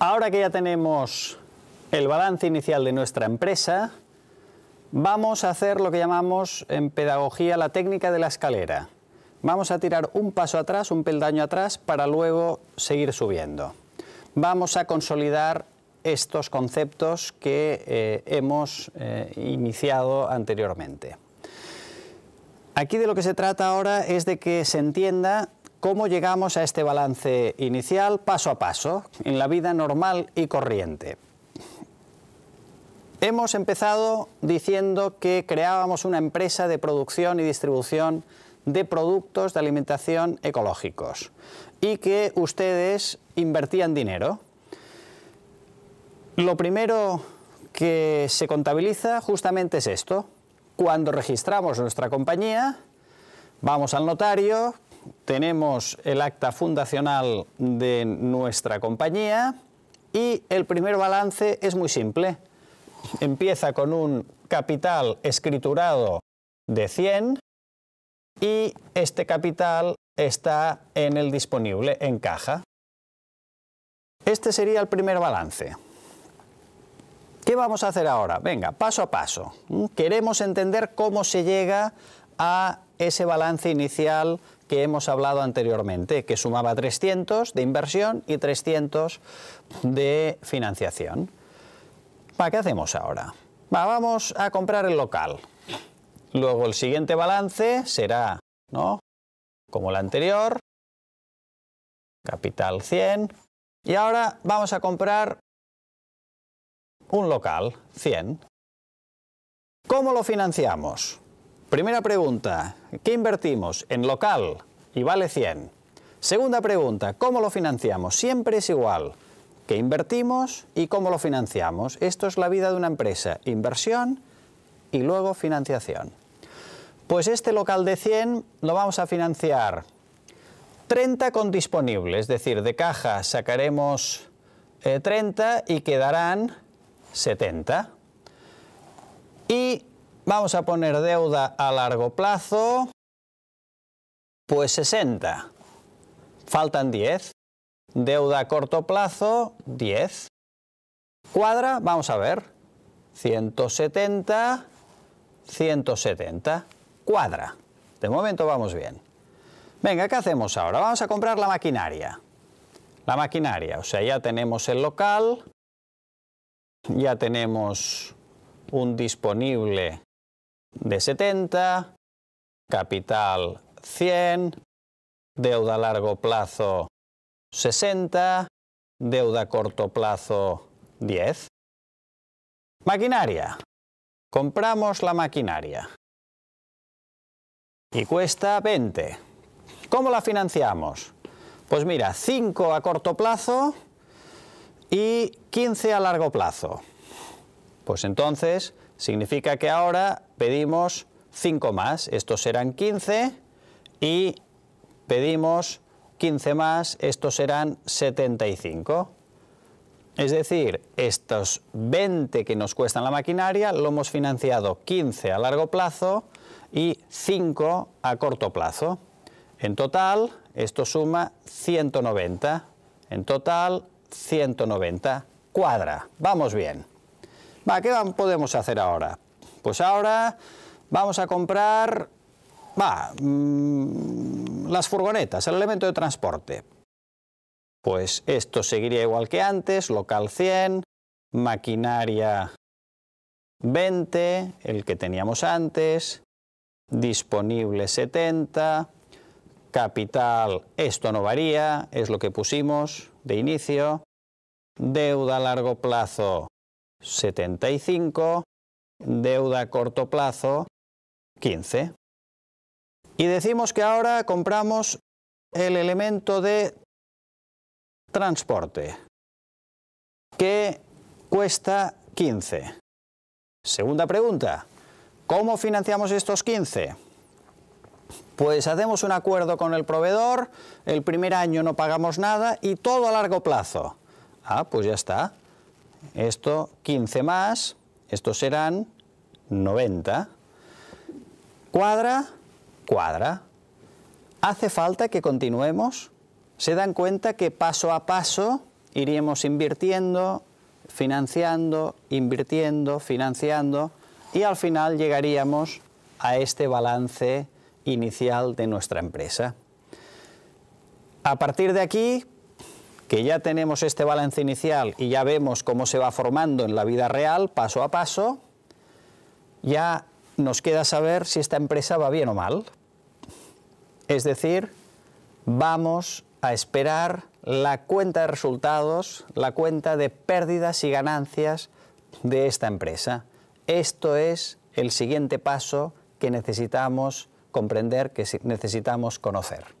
Ahora que ya tenemos el balance inicial de nuestra empresa, vamos a hacer lo que llamamos en pedagogía la técnica de la escalera. Vamos a tirar un paso atrás, un peldaño atrás, para luego seguir subiendo. Vamos a consolidar estos conceptos que eh, hemos eh, iniciado anteriormente. Aquí de lo que se trata ahora es de que se entienda ¿Cómo llegamos a este balance inicial paso a paso, en la vida normal y corriente? Hemos empezado diciendo que creábamos una empresa de producción y distribución de productos de alimentación ecológicos y que ustedes invertían dinero. Lo primero que se contabiliza justamente es esto. Cuando registramos nuestra compañía, vamos al notario, tenemos el acta fundacional de nuestra compañía y el primer balance es muy simple. Empieza con un capital escriturado de 100 y este capital está en el disponible, en caja. Este sería el primer balance. ¿Qué vamos a hacer ahora? Venga, paso a paso. Queremos entender cómo se llega a ese balance inicial que hemos hablado anteriormente, que sumaba 300 de inversión y 300 de financiación. qué hacemos ahora? vamos a comprar el local. Luego el siguiente balance será, Como el anterior, capital 100. Y ahora vamos a comprar un local, 100. ¿Cómo lo financiamos? Primera pregunta, ¿qué invertimos en local? Y vale 100. Segunda pregunta, ¿cómo lo financiamos? Siempre es igual. ¿Qué invertimos y cómo lo financiamos? Esto es la vida de una empresa, inversión y luego financiación. Pues este local de 100 lo vamos a financiar 30 con disponible, es decir, de caja sacaremos 30 eh, y quedarán 70. Y Vamos a poner deuda a largo plazo, pues 60. Faltan 10. Deuda a corto plazo, 10. Cuadra, vamos a ver. 170, 170. Cuadra. De momento vamos bien. Venga, ¿qué hacemos ahora? Vamos a comprar la maquinaria. La maquinaria, o sea, ya tenemos el local, ya tenemos un disponible de 70, capital 100, deuda a largo plazo 60, deuda a corto plazo 10. Maquinaria. Compramos la maquinaria. Y cuesta 20. ¿Cómo la financiamos? Pues mira, 5 a corto plazo y 15 a largo plazo. Pues entonces Significa que ahora pedimos 5 más, estos serán 15, y pedimos 15 más, estos serán 75. Es decir, estos 20 que nos cuestan la maquinaria lo hemos financiado 15 a largo plazo y 5 a corto plazo. En total, esto suma 190. En total, 190. Cuadra. Vamos bien. ¿qué podemos hacer ahora? Pues ahora vamos a comprar mm, las furgonetas, el elemento de transporte. Pues esto seguiría igual que antes, local 100, maquinaria 20, el que teníamos antes, disponible 70, capital, esto no varía, es lo que pusimos de inicio, deuda a largo plazo 75, deuda a corto plazo 15. Y decimos que ahora compramos el elemento de transporte, que cuesta 15. Segunda pregunta, ¿cómo financiamos estos 15? Pues hacemos un acuerdo con el proveedor, el primer año no pagamos nada y todo a largo plazo. Ah, pues ya está, esto 15 más, estos serán 90. Cuadra, cuadra. ¿Hace falta que continuemos? Se dan cuenta que paso a paso iríamos invirtiendo, financiando, invirtiendo, financiando y al final llegaríamos a este balance inicial de nuestra empresa. A partir de aquí que ya tenemos este balance inicial y ya vemos cómo se va formando en la vida real, paso a paso, ya nos queda saber si esta empresa va bien o mal. Es decir, vamos a esperar la cuenta de resultados, la cuenta de pérdidas y ganancias de esta empresa. Esto es el siguiente paso que necesitamos comprender, que necesitamos conocer.